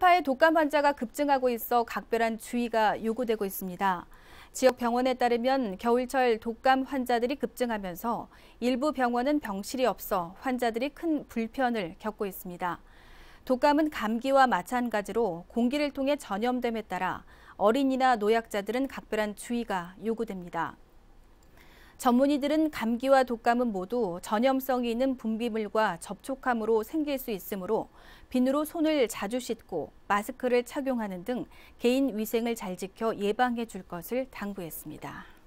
한파의 독감 환자가 급증하고 있어 각별한 주의가 요구되고 있습니다. 지역 병원에 따르면 겨울철 독감 환자들이 급증하면서 일부 병원은 병실이 없어 환자들이 큰 불편을 겪고 있습니다. 독감은 감기와 마찬가지로 공기를 통해 전염됨에 따라 어린이나 노약자들은 각별한 주의가 요구됩니다. 전문의들은 감기와 독감은 모두 전염성이 있는 분비물과 접촉함으로 생길 수 있으므로 비누로 손을 자주 씻고 마스크를 착용하는 등 개인 위생을 잘 지켜 예방해 줄 것을 당부했습니다.